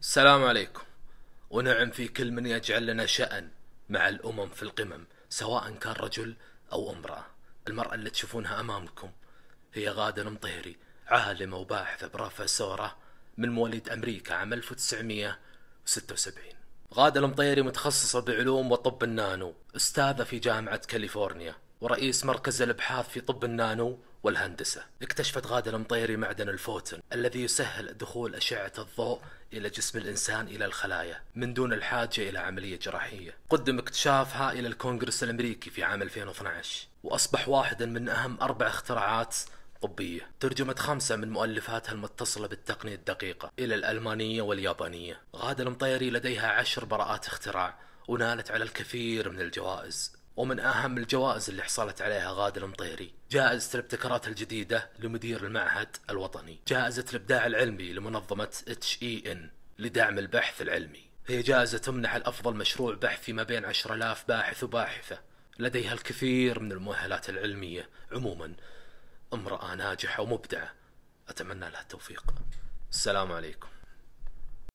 السلام عليكم ونعم في كل من يجعل لنا شأن مع الأمم في القمم سواء كان رجل أو امرأة المرأة اللي تشوفونها أمامكم هي غادة المطيري عالمة وباحثة بروفيسورة من مواليد أمريكا عام 1976 غادة المطيري متخصصة بعلوم وطب النانو أستاذة في جامعة كاليفورنيا ورئيس مركز الابحاث في طب النانو والهندسة اكتشفت غادة المطيري معدن الفوتن الذي يسهل دخول أشعة الضوء إلى جسم الإنسان إلى الخلايا من دون الحاجة إلى عملية جراحية قدم اكتشافها إلى الكونغرس الأمريكي في عام 2012 وأصبح واحدا من أهم أربع اختراعات طبية ترجمت خمسة من مؤلفاتها المتصلة بالتقنية الدقيقة إلى الألمانية واليابانية غادة المطيري لديها عشر براءات اختراع ونالت على الكثير من الجوائز ومن أهم الجوائز اللي حصلت عليها غادة المطيري جائزة الابتكارات الجديدة لمدير المعهد الوطني جائزة الإبداع العلمي لمنظمة اتش اي ان لدعم البحث العلمي هي جائزة تمنح الأفضل مشروع بحثي ما بين 10000 باحث وباحثة لديها الكثير من المؤهلات العلمية عموما امرأة ناجحة ومبدعة أتمنى لها التوفيق السلام عليكم